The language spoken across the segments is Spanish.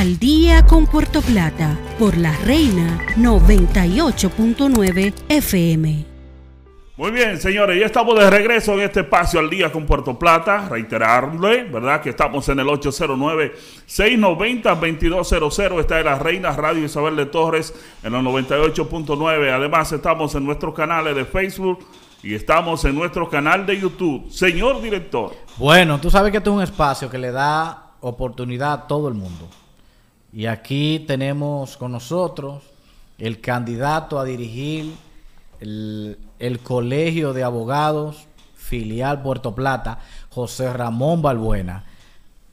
Al día con Puerto Plata por la Reina 98.9 FM. Muy bien, señores, ya estamos de regreso en este espacio al día con Puerto Plata. Reiterarle, ¿verdad? Que estamos en el 809-690-2200. Está en la Reina Radio Isabel de Torres en el 98.9. Además, estamos en nuestros canales de Facebook y estamos en nuestro canal de YouTube. Señor director. Bueno, tú sabes que este es un espacio que le da oportunidad a todo el mundo. Y aquí tenemos con nosotros el candidato a dirigir el, Colegio de Abogados filial Puerto Plata, José Ramón Balbuena.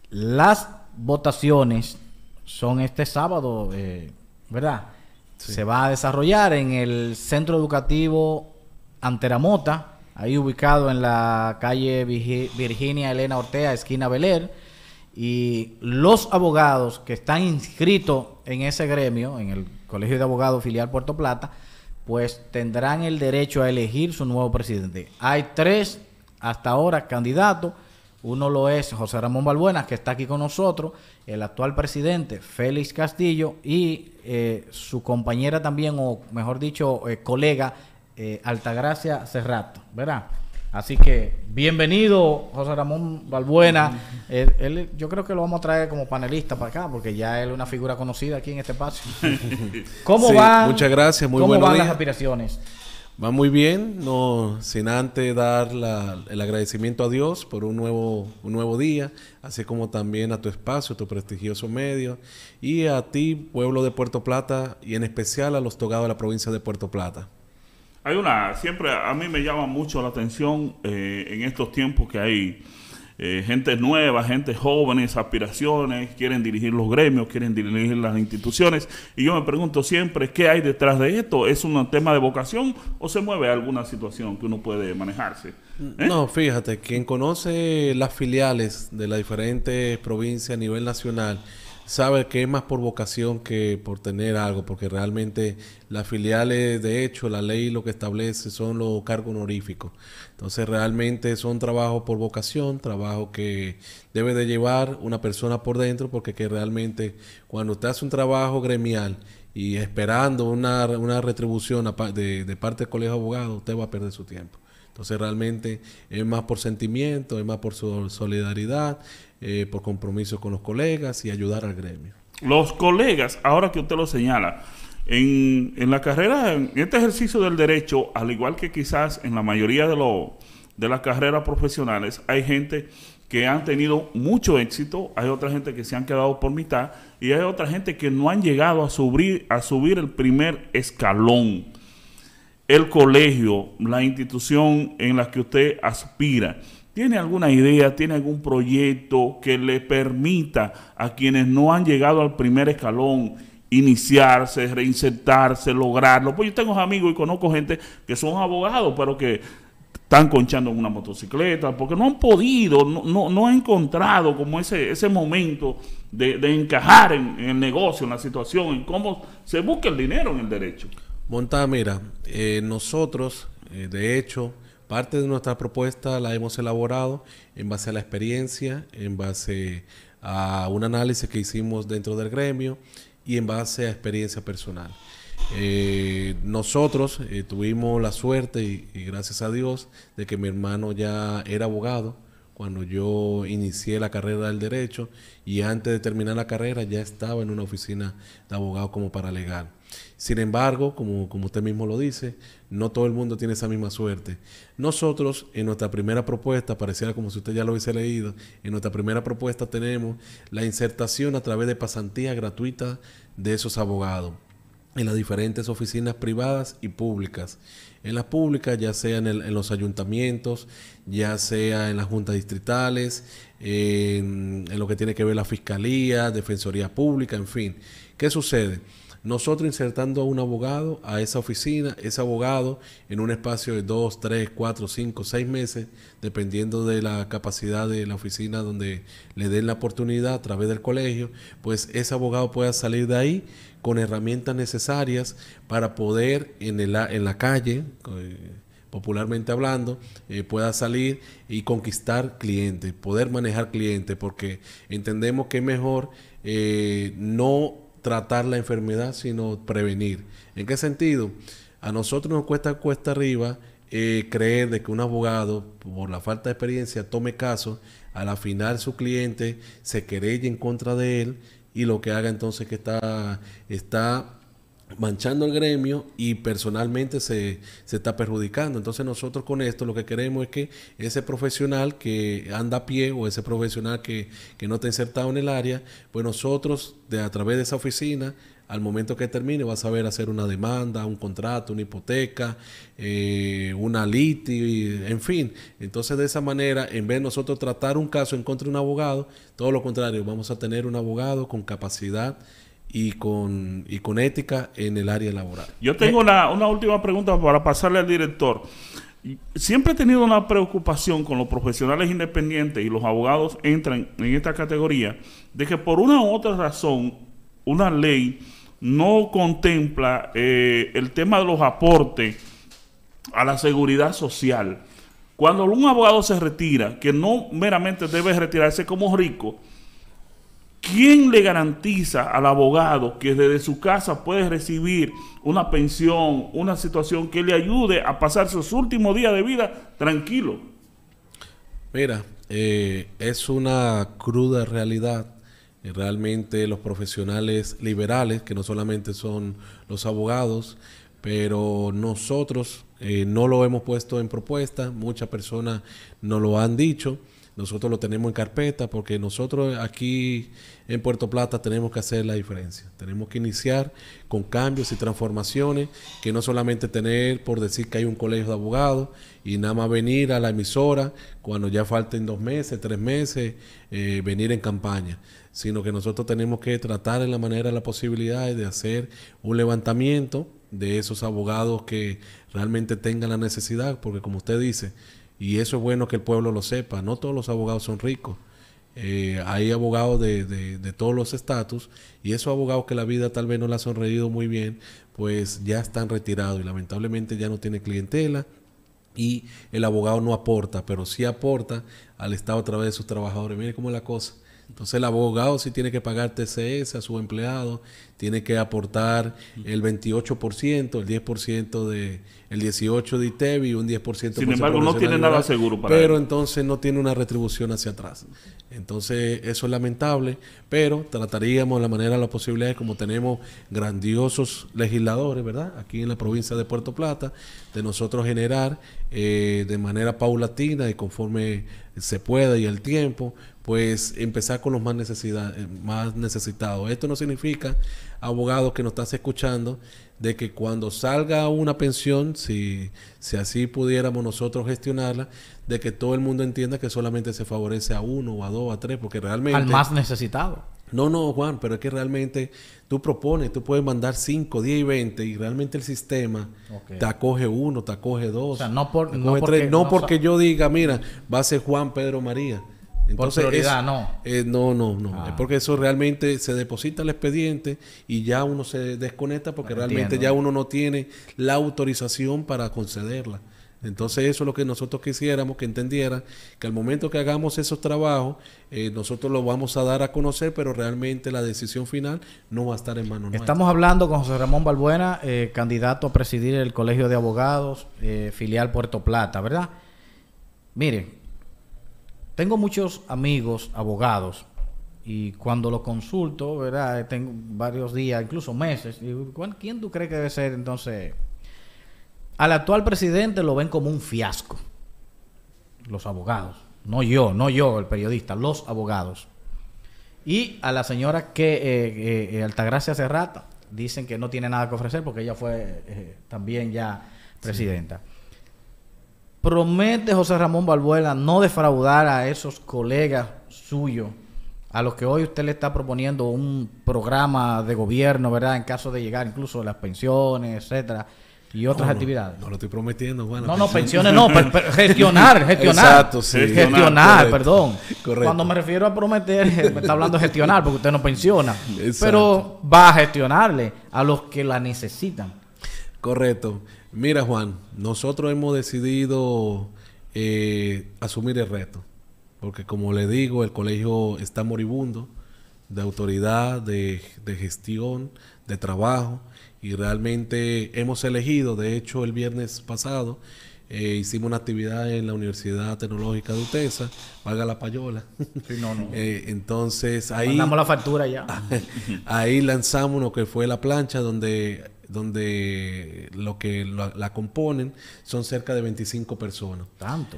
Las votaciones son este sábado, eh, ¿verdad? Se va a desarrollar en el Centro Educativo Anteramota, ahí ubicado en la calle Virginia Elena Ortega, esquina Beler y los abogados que están inscritos en ese gremio, en el Colegio de Abogados filial Puerto Plata, pues tendrán el derecho a elegir su nuevo presidente. Hay tres hasta ahora candidatos. Uno lo es José Ramón Balbuena, que está aquí con nosotros, el actual presidente Félix Castillo y eh, su compañera también, o mejor dicho, eh, colega eh, Altagracia Cerrato, ¿verdad? Así que bienvenido, José Ramón Balbuena. yo creo que lo vamos a traer como panelista para acá, porque ya él es una figura conocida aquí en este espacio. ¿Cómo Muchas gracias, muy ¿Cómo van las aspiraciones? Va muy bien, no sin antes dar el agradecimiento a Dios por un nuevo, un nuevo día, así como también a tu espacio, tu prestigioso medio, y a ti, pueblo de Puerto Plata, y en especial a los togados de la provincia de Puerto Plata. Hay una, siempre a mí me llama mucho la atención eh, en estos tiempos que hay eh, gente nueva, gente jóvenes, aspiraciones, quieren dirigir los gremios, quieren dirigir las instituciones. Y yo me pregunto siempre, ¿qué hay detrás de esto? ¿Es un tema de vocación o se mueve alguna situación que uno puede manejarse? ¿Eh? No, fíjate, quien conoce las filiales de las diferentes provincias a nivel nacional sabe que es más por vocación que por tener algo, porque realmente las filiales, de hecho, la ley lo que establece son los cargos honoríficos. Entonces, realmente son trabajos por vocación, trabajo que debe de llevar una persona por dentro, porque que realmente cuando usted hace un trabajo gremial y esperando una, retribución de, de parte del colegio de abogados, usted va a perder su tiempo. Entonces realmente es más por sentimiento, es más por solidaridad, eh, por compromiso con los colegas y ayudar al gremio. Los colegas, ahora que usted lo señala, en, la carrera, en este ejercicio del derecho, al igual que quizás en la mayoría de, de las carreras profesionales, hay gente que han tenido mucho éxito, hay otra gente que se han quedado por mitad y hay otra gente que no han llegado a subir, a subir el primer escalón. El colegio, la institución en la que usted aspira, tiene alguna idea, tiene algún proyecto que le permita a quienes no han llegado al primer escalón iniciarse, reinsertarse, lograrlo. Pues yo tengo amigos y conozco gente que son abogados, pero que están conchando en una motocicleta, porque no han podido, no, no, han encontrado como ese, ese momento de, encajar en, el negocio, en la situación, en cómo se busca el dinero en el derecho. Monta, mira, eh, nosotros, eh, de hecho, Parte de nuestra propuesta la hemos elaborado en base a la experiencia, en base a un análisis que hicimos dentro del gremio y en base a experiencia personal. Eh, nosotros eh, tuvimos la suerte y, gracias a Dios de que mi hermano ya era abogado cuando yo inicié la carrera del derecho y antes de terminar la carrera ya estaba en una oficina de abogado como paralegal. Sin embargo, como, como usted mismo lo dice, no todo el mundo tiene esa misma suerte. Nosotros, en nuestra primera propuesta, pareciera como si usted ya lo hubiese leído, en nuestra primera propuesta tenemos la insertación a través de pasantía gratuita de esos abogados en las diferentes oficinas privadas y públicas. En las públicas, ya sea en, los ayuntamientos, ya sea en las juntas distritales, en, en lo que tiene que ver la fiscalía, defensoría pública, en fin. ¿Qué sucede? Nosotros insertando a un abogado a esa oficina, ese abogado en un espacio de dos, tres, cuatro, cinco, seis meses, dependiendo de la capacidad de la oficina donde le den la oportunidad a través del colegio, pues ese abogado pueda salir de ahí con herramientas necesarias para poder en, el, en la calle, eh, popularmente hablando, eh, pueda salir y conquistar clientes, poder manejar clientes, porque entendemos que es mejor eh, no tratar la enfermedad, sino prevenir. ¿En qué sentido? A nosotros nos cuesta cuesta arriba eh, creer de que un abogado, por la falta de experiencia, tome caso, al la final su cliente se querelle en contra de él y lo que haga entonces que está, está manchando el gremio y personalmente se, está perjudicando. Entonces nosotros con esto lo que queremos es que ese profesional que anda a pie o ese profesional que, no está insertado en el área, pues nosotros de, a través de esa oficina al momento que termine va a saber hacer una demanda, un contrato, una hipoteca, eh, una liti, en fin. Entonces de esa manera, en vez de nosotros tratar un caso en contra de un abogado, todo lo contrario, vamos a tener un abogado con capacidad y con, y con ética en el área laboral. Yo tengo eh, una, última pregunta para pasarle al director. Siempre he tenido una preocupación con los profesionales independientes y los abogados entran en esta categoría de que por una u otra razón una ley no contempla eh, el tema de los aportes a la seguridad social. Cuando un abogado se retira, que no meramente debe retirarse como rico, ¿Quién le garantiza al abogado que desde su casa puede recibir una pensión, una situación que le ayude a pasar sus últimos días de vida tranquilo? Mira, eh, es una cruda realidad. Realmente los profesionales liberales, que no solamente son los abogados, pero nosotros eh, no lo hemos puesto en propuesta, muchas personas no lo han dicho. Nosotros lo tenemos en carpeta porque nosotros aquí en Puerto Plata tenemos que hacer la diferencia. Tenemos que iniciar con cambios y transformaciones, que no solamente tener por decir que hay un colegio de abogados y nada más venir a la emisora cuando ya falten dos meses, tres meses, eh, venir en campaña, sino que nosotros tenemos que tratar en la manera de las posibilidades de hacer un levantamiento de esos abogados que realmente tengan la necesidad, porque como usted dice, y eso es bueno que el pueblo lo sepa. No todos los abogados son ricos. Eh, hay abogados de, todos los estatus y esos abogados que la vida tal vez no la ha sonreído muy bien, pues ya están retirados y lamentablemente ya no tiene clientela y el abogado no aporta, pero sí aporta al Estado a través de sus trabajadores. Mire cómo es la cosa. Entonces el abogado si tiene que pagar TCS a su empleado, tiene que aportar el 28%, el 10% de el 18 de ITEBI e y un 10% Sin embargo, no tiene nada seguro para Pero entonces no tiene una retribución hacia atrás. Entonces, eso es lamentable, pero trataríamos de la manera de las posibilidades como tenemos grandiosos legisladores, ¿verdad? Aquí en la provincia de Puerto Plata, de nosotros generar eh, de manera paulatina y conforme se pueda y el tiempo, pues empezar con los más, eh, más necesitados. Esto no significa, abogado que nos estás escuchando, de que cuando salga una pensión, si, así pudiéramos nosotros gestionarla, de que todo el mundo entienda que solamente se favorece a uno o a dos o a tres, porque realmente... Al más necesitado. No, no, Juan, pero es que realmente tú propones, tú puedes mandar 5, 10 y 20 y realmente el sistema te acoge uno, te acoge dos. O sea, no, por, no porque, no, porque yo diga, mira, va a ser Juan, Pedro, María. Por eh, no. no. no. No, ah. Es porque eso realmente se deposita el expediente y ya uno se desconecta porque realmente ya uno no tiene la autorización para concederla. Entonces eso es lo que nosotros quisiéramos que entendieran, que al momento que hagamos esos trabajos, eh, nosotros los vamos a dar a conocer, pero realmente la decisión final no va a estar en manos Estamos hablando con José Ramón Balbuena, eh, candidato a presidir el Colegio de Abogados, filial Puerto Plata, ¿verdad? Miren, tengo muchos amigos abogados y cuando los consulto, ¿verdad? Tengo varios días, incluso meses. ¿Quién tú crees que debe ser entonces? Al actual presidente lo ven como un fiasco. Los abogados. No yo, no yo, el periodista, los abogados. Y a la señora que eh, eh, Altagracia Cerrata dicen que no tiene nada que ofrecer porque ella fue eh, también ya presidenta promete José Ramón Balbuela no defraudar a esos colegas suyos, a los que hoy usted le está proponiendo un programa de gobierno, ¿verdad? En caso de llegar incluso las pensiones, etcétera, y otras actividades. No, lo estoy prometiendo, bueno. No, no, pensiones no, gestionar, gestionar. Exacto, sí. Gestionar, perdón. Cuando me refiero a prometer, me está hablando de gestionar, porque usted no pensiona. Pero va a gestionarle a los que la necesitan. Correcto. Mira Juan, nosotros hemos decidido eh, asumir el reto, porque como le digo, el colegio está moribundo de autoridad, de, gestión, de trabajo, y realmente hemos elegido, de hecho el viernes pasado, eh, hicimos una actividad en la Universidad Tecnológica de Utesa, valga la payola. Sí, no, eh, entonces ahí... Mandamos la factura ya. ahí lanzamos lo que fue la plancha donde donde lo que la, componen son cerca de 25 personas. Tanto.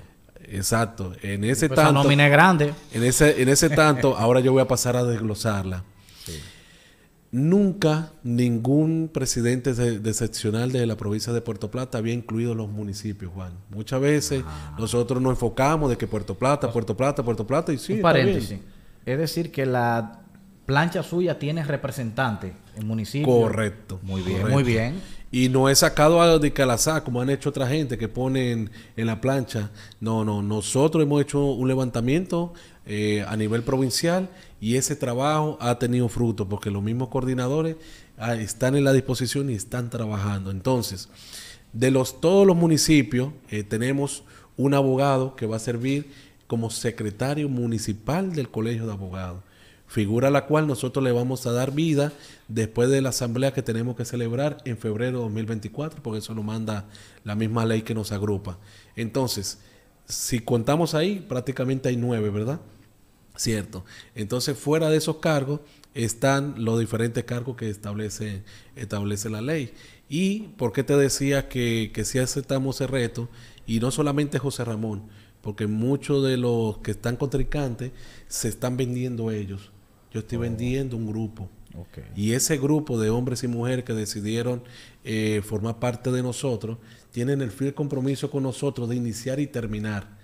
Exacto. En ese pues, tanto. nómina grande. En ese, en ese tanto, ahora yo voy a pasar a desglosarla. Nunca ningún presidente de, seccional de la provincia de Puerto Plata había incluido los municipios, Juan. Muchas veces ah. nosotros nos enfocamos de que Puerto Plata, Puerto Plata, Puerto Plata, y sí. Un Es decir, que la plancha suya tiene representantes municipio. Correcto. Muy bien. Muy bien. Y no he sacado de calazá como han hecho otra gente que ponen en la plancha. No, no, nosotros hemos hecho un levantamiento eh, a nivel provincial y ese trabajo ha tenido fruto porque los mismos coordinadores ah, están en la disposición y están trabajando. Entonces, de los, todos los municipios eh, tenemos un abogado que va a servir como secretario municipal del Colegio de Abogados figura a la cual nosotros le vamos a dar vida después de la asamblea que tenemos que celebrar en febrero de 2024, porque eso lo manda la misma ley que nos agrupa. Entonces, si contamos ahí, prácticamente hay nueve, ¿verdad? Cierto. Entonces, fuera de esos cargos están los diferentes cargos que establece, establece la ley. Y por qué te decía que, si aceptamos ese reto, y no solamente José Ramón, porque muchos de los que están contrincantes se están vendiendo ellos yo estoy vendiendo un grupo. Y ese grupo de hombres y mujeres que decidieron eh, formar parte de nosotros, tienen el fiel compromiso con nosotros de iniciar y terminar.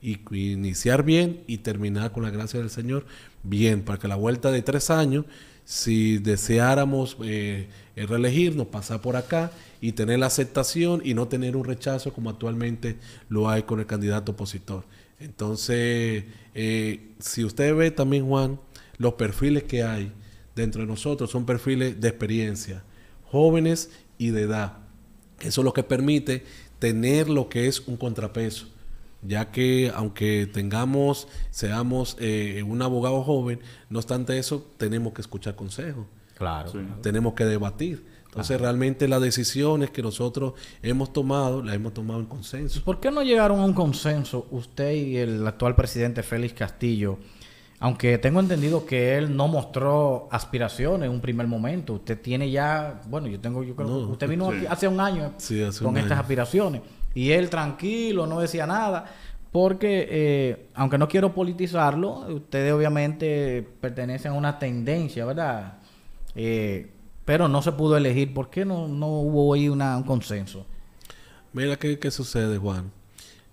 Y, iniciar bien y terminar con la gracia del Señor bien, para que la vuelta de tres años, si deseáramos eh, reelegirnos, pasar por acá y tener la aceptación y no tener un rechazo como actualmente lo hay con el candidato opositor. Entonces, eh, si usted ve también, Juan, los perfiles que hay dentro de nosotros son perfiles de experiencia, jóvenes y de edad. Eso es lo que permite tener lo que es un contrapeso, ya que aunque tengamos, seamos eh, un abogado joven, no obstante eso, tenemos que escuchar consejos. Claro. Tenemos que debatir. Entonces, realmente las decisiones que nosotros hemos tomado, las hemos tomado en consenso. ¿Por qué no llegaron a un consenso usted y el actual presidente Félix Castillo? Aunque tengo entendido que él no mostró aspiraciones en un primer momento. Usted tiene ya, bueno, yo tengo, usted vino hace un año con estas aspiraciones. Y él tranquilo, no decía nada. Porque, eh, aunque no quiero politizarlo, ustedes obviamente pertenecen a una tendencia, ¿verdad? Eh, pero no se pudo elegir. ¿Por qué no, hubo ahí un consenso? Mira qué, sucede, Juan.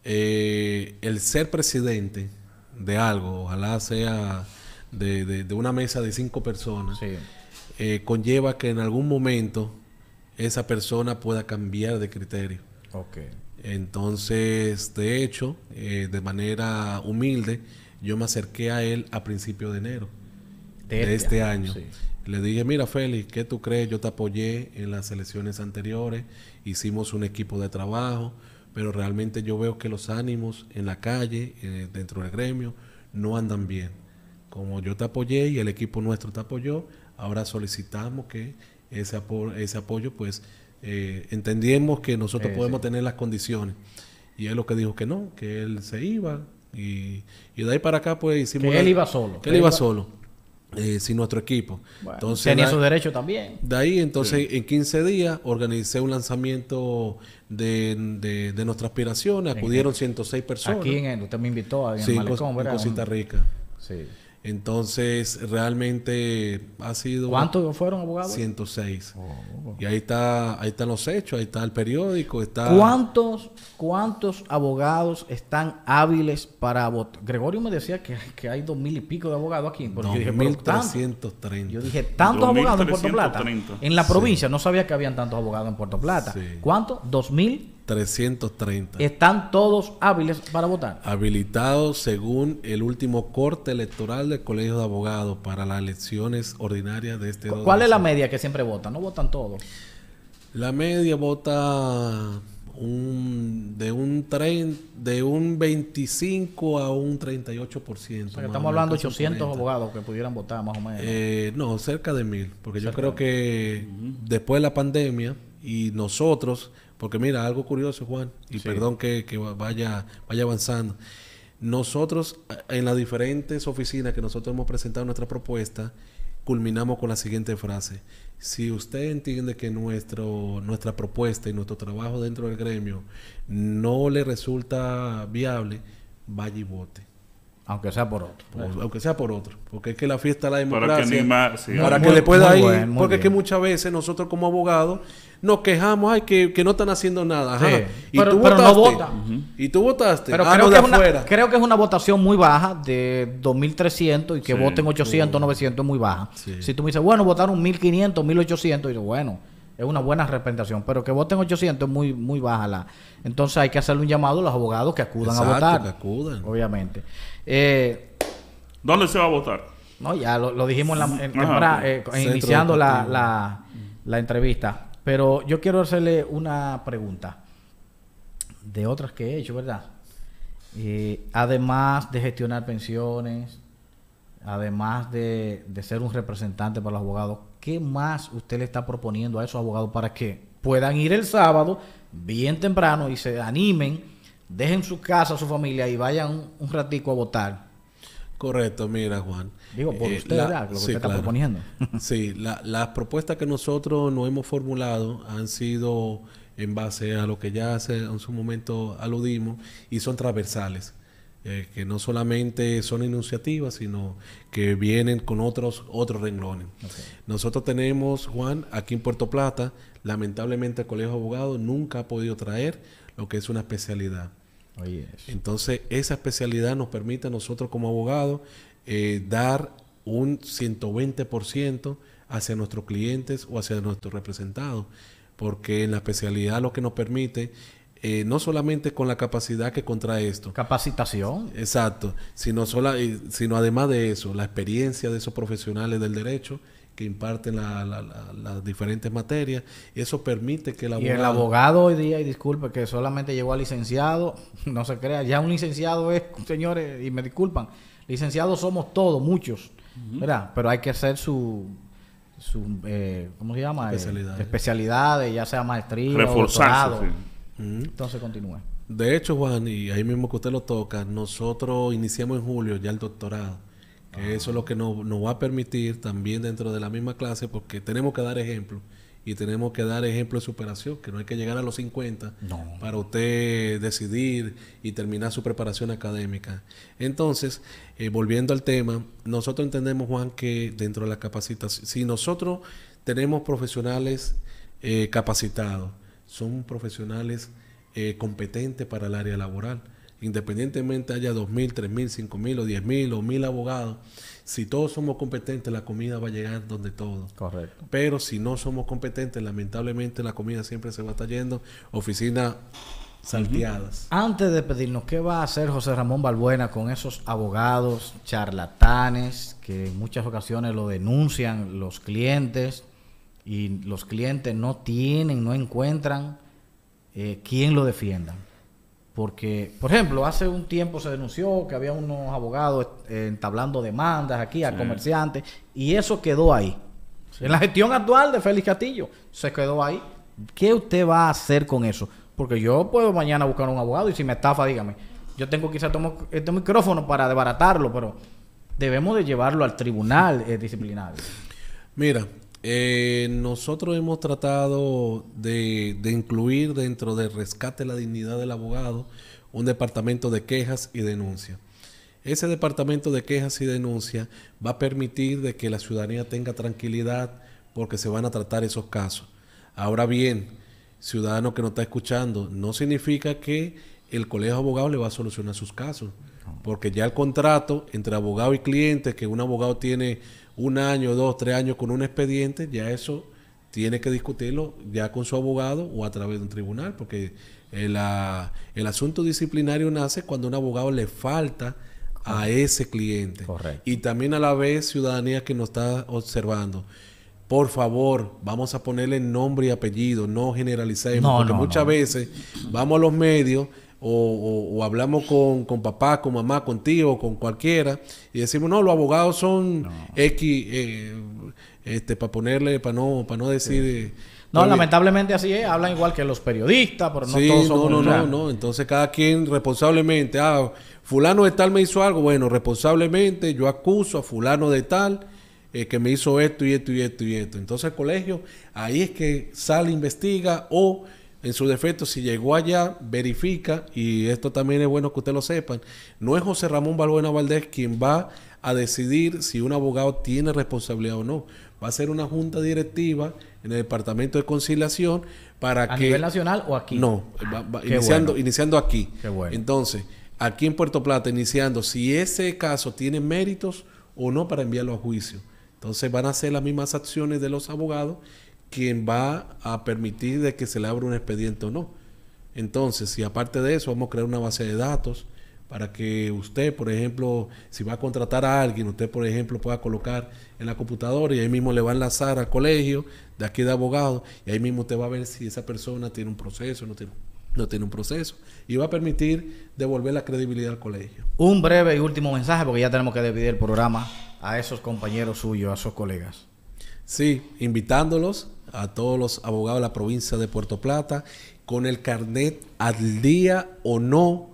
Eh, el ser presidente de algo, ojalá sea de, una mesa de cinco personas, eh, conlleva que en algún momento esa persona pueda cambiar de criterio. Entonces, de hecho, eh, de manera humilde, yo me acerqué a él a principio de enero de, este, año. Le dije, mira Félix, ¿qué tú crees? Yo te apoyé en las elecciones anteriores, hicimos un equipo de trabajo, pero realmente yo veo que los ánimos en la calle, eh, dentro del gremio, no andan bien. Como yo te apoyé y el equipo nuestro te apoyó, ahora solicitamos que ese, ese apoyo, pues eh, que nosotros podemos tener las condiciones. Y él lo que dijo que no, que él se iba. Y, de ahí para acá, pues hicimos. Que él iba solo. Que él iba solo. Eh, sin nuestro equipo. entonces, tenía su derecho también. De ahí, entonces, en 15 días organicé un lanzamiento de, de, nuestras aspiraciones. Acudieron 106 personas. Aquí en el, usted me invitó a en sí, en Costa Rica. Sí. Entonces, realmente ha sido... ¿Cuántos fueron abogados? 106. Y ahí, está, ahí están los hechos, ahí está el periódico, está... ¿Cuántos, cuántos abogados están hábiles para votar? Gregorio me decía que, hay dos mil y pico de abogados aquí. yo dije, 1330. Yo dije, ¿tantos abogados en Puerto Plata? En la provincia, no sabía que habían tantos abogados en Puerto Plata. ¿Cuántos? Dos mil... 330. Están todos hábiles para votar. Habilitados según el último corte electoral del Colegio de Abogados para las elecciones ordinarias de este. ¿Cuál es la media que siempre vota No votan todos. La media vota un, de un tren, de un 25 a un 38%. estamos hablando de 800 abogados que pudieran votar más o menos. Eh, no, cerca de mil, porque yo creo que después de la pandemia y nosotros porque mira, algo curioso, Juan, y perdón que, vaya, vaya avanzando. Nosotros, eh, en las diferentes oficinas que nosotros hemos presentado nuestra propuesta, culminamos con la siguiente frase. Si usted entiende que nuestro, nuestra propuesta y nuestro trabajo dentro del gremio no le resulta viable, vaya y vote. Aunque sea por otro. aunque sea por otro. Porque es que la fiesta la democracia. para que, le pueda ir. porque es que muchas veces nosotros como abogados nos quejamos, ay, que, que no están haciendo nada. Y tú votaste. Y tú votaste. Pero ah, creo, que es una, creo que es una votación muy baja de 2.300 y que voten 800, 900 es muy baja. Si tú me dices, bueno, votaron 1.500, 1.800, y bueno, es una buena representación, pero que voten 800 es muy, muy baja la. Entonces hay que hacerle un llamado a los abogados que acudan a votar. Que acudan. Obviamente. Eh, ¿Dónde se va a votar? No, ya lo, dijimos en eh, iniciando la, entrevista. Pero yo quiero hacerle una pregunta de otras que he hecho, ¿verdad? Eh, además de gestionar pensiones, además de, de ser un representante para los abogados, ¿qué más usted le está proponiendo a esos abogados para que puedan ir el sábado bien temprano y se animen? dejen su casa, su familia y vayan un, ratico a votar. Correcto, mira Juan. Digo, por eh, usted, ah, Lo que usted está proponiendo. sí, las propuestas que nosotros nos hemos formulado han sido en base a lo que ya hace en su momento aludimos y son transversales. Eh, que no solamente son iniciativas, sino que vienen con otros, otros renglones. Nosotros tenemos, Juan, aquí en Puerto Plata, lamentablemente el Colegio de Abogados nunca ha podido traer lo que es una especialidad. Entonces, esa especialidad nos permite a nosotros como abogados eh, dar un 120% hacia nuestros clientes o hacia nuestros representados, porque en la especialidad lo que nos permite eh, no solamente con la capacidad que contrae esto. Capacitación. Exacto. Sino, eh, sino además de eso, la experiencia de esos profesionales del derecho que imparten las diferentes materias. Eso permite que el abogado... Y el abogado hoy día, y disculpe, que solamente llegó a licenciado, no se crea, ya un licenciado es, señores, y me disculpan, licenciados somos todos, muchos, ¿verdad? Pero hay que hacer su... su eh, ¿Cómo se llama? Especialidades. ya sea maestría, Reforzarse, Entonces continúe. De hecho, Juan, y ahí mismo que usted lo toca, nosotros iniciamos en julio ya el doctorado eso es lo que nos va a permitir también dentro de la misma clase, porque tenemos que dar ejemplo y tenemos que dar ejemplo de superación, que no hay que llegar a los 50 para usted decidir y terminar su preparación académica. Entonces, eh, volviendo al tema, nosotros entendemos, Juan, que dentro de la capacitación, si nosotros tenemos profesionales eh, capacitados, son profesionales eh, competentes para el área laboral independientemente haya 2.000, 3.000, 5.000 o 10.000 o 1.000 abogados, si todos somos competentes, la comida va a llegar donde todos. Correcto. Pero si no somos competentes, lamentablemente la comida siempre se va a estar yendo. Oficina salteadas. Antes de pedirnos, ¿qué va a hacer José Ramón Balbuena con esos abogados charlatanes que en muchas ocasiones lo denuncian los clientes y los clientes no tienen, no encuentran eh, quién lo defienda? Porque, por ejemplo, hace un tiempo se denunció que había unos abogados eh, entablando demandas aquí a comerciantes y eso quedó ahí. En la gestión actual de Félix Castillo se quedó ahí. ¿Qué usted va a hacer con eso? Porque yo puedo mañana buscar un abogado y si me estafa, dígame. Yo tengo quizás este micrófono para desbaratarlo, pero debemos de llevarlo al tribunal eh, disciplinario. Mira, eh, nosotros hemos tratado de, incluir dentro de Rescate la Dignidad del Abogado un departamento de quejas y denuncias. Ese departamento de quejas y denuncias va a permitir de que la ciudadanía tenga tranquilidad porque se van a tratar esos casos. Ahora bien, ciudadano que no está escuchando, no significa que el colegio de abogados le va a solucionar sus casos, porque ya el contrato entre abogado y cliente, que un abogado tiene un año, dos, tres años con un expediente, ya eso tiene que discutirlo ya con su abogado o a través de un tribunal, porque el, ah, asunto disciplinario nace cuando un abogado le falta a ese cliente. Y también a la vez, ciudadanía que nos está observando. Por favor, vamos a ponerle nombre y apellido, no generalicemos, porque muchas veces vamos a los medios o, hablamos con, con, papá, con mamá, con tío, con cualquiera, y decimos, no, los abogados son X, eh, este, para ponerle, para no, para no decir... Eh, no, lamentablemente así es. Hablan igual que los periodistas, pero no todos son No, no, no, no. Entonces cada quien responsablemente. Ah, fulano de tal me hizo algo. Bueno, responsablemente yo acuso a fulano de tal eh, que me hizo esto y esto y esto y esto. Entonces el colegio, ahí es que sale, investiga o... En su defecto, si llegó allá, verifica, y esto también es bueno que usted lo sepan, no es José Ramón Balbuena Valdés quien va a decidir si un abogado tiene responsabilidad o no. Va a ser una junta directiva en el Departamento de Conciliación para que... ¿A nivel nacional o aquí? No, ah, iniciando, aquí. Entonces, aquí en Puerto Plata, iniciando si ese caso tiene méritos o no para enviarlo a juicio. Entonces van a hacer las mismas acciones de los abogados quien va a permitir de que se le abra un expediente o no. Entonces, y aparte de eso, vamos a crear una base de datos para que usted, por ejemplo, si va a contratar a alguien, usted, por ejemplo, pueda colocar en la computadora y ahí mismo le va a enlazar al colegio de aquí de abogado y ahí mismo usted va a ver si esa persona tiene un proceso, no tiene, no tiene un proceso y va a permitir devolver la credibilidad al colegio. Un breve y último mensaje porque ya tenemos que dividir el programa a esos compañeros suyos, a sus colegas. Sí, invitándolos a todos los abogados de la provincia de Puerto Plata con el carnet al día o no,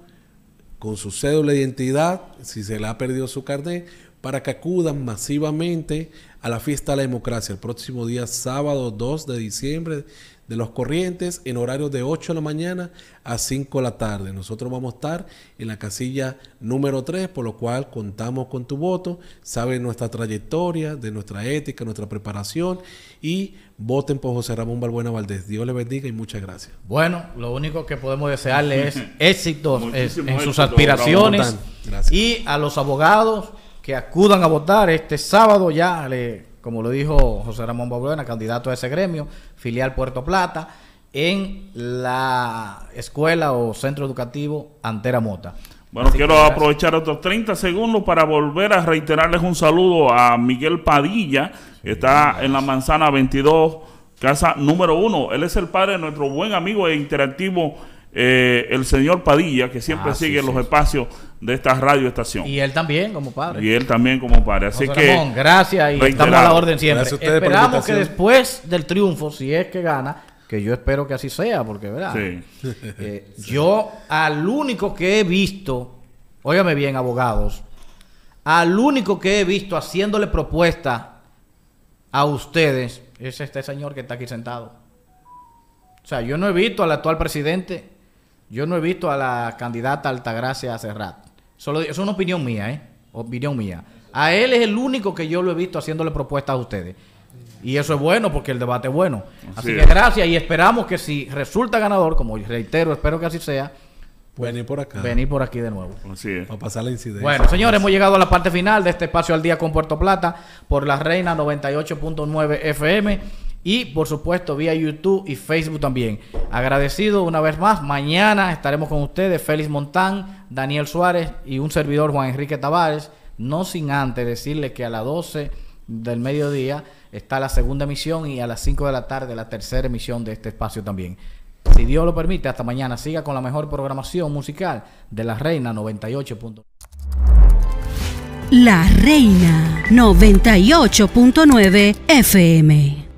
con su cédula de identidad, si se le ha perdido su carnet, para que acudan masivamente a la fiesta de la democracia el próximo día sábado 2 de diciembre de los corrientes en horario de 8 de la mañana a 5 de la tarde. Nosotros vamos a estar en la casilla número 3, por lo cual contamos con tu voto, saben nuestra trayectoria, de nuestra ética, nuestra preparación y voten por José Ramón Balbuena Valdés. Dios les bendiga y muchas gracias. Bueno, lo único que podemos desearle es éxito en sus aspiraciones y a los abogados que acudan a votar este sábado ya le como lo dijo José Ramón Babuena, candidato a ese gremio, filial Puerto Plata, en la escuela o centro educativo Antera Mota. Bueno, quiero aprovechar otros 30 segundos para volver a reiterarles un saludo a Miguel Padilla, que está en la manzana 22, casa número 1. Él es el padre de nuestro buen amigo e interactivo, eh, el señor Padilla, que siempre sigue los espacios de esta radioestación. Y él también como padre. Y él también como padre. Así que. gracias y estamos a la orden siempre. Esperamos que después del triunfo, si es que gana, que yo espero que así sea, porque, ¿verdad? Eh, yo, al único que he visto, óigame bien, abogados, al único que he visto haciéndole propuesta a ustedes es este señor que está aquí sentado. O sea, yo no he visto al actual presidente yo no he visto a la candidata Altagracia rato es una opinión mía, ¿eh? Opinión mía. A él es el único que yo lo he visto haciéndole propuestas a ustedes. Y eso es bueno porque el debate es bueno. Así que gracias y esperamos que si resulta ganador, como reitero, espero que así sea. venir por acá. Venir por aquí de nuevo. Así es. Para pasar la incidencia. Bueno, señores, hemos llegado a la parte final de este espacio al día con Puerto Plata por la Reina 98.9 FM. Y por supuesto vía YouTube y Facebook también. Agradecido una vez más. Mañana estaremos con ustedes Félix Montán, Daniel Suárez y un servidor Juan Enrique Tavares. No sin antes decirles que a las 12 del mediodía está la segunda emisión y a las 5 de la tarde la tercera emisión de este espacio también. Si Dios lo permite, hasta mañana siga con la mejor programación musical de la Reina 98. La Reina 98.9 FM.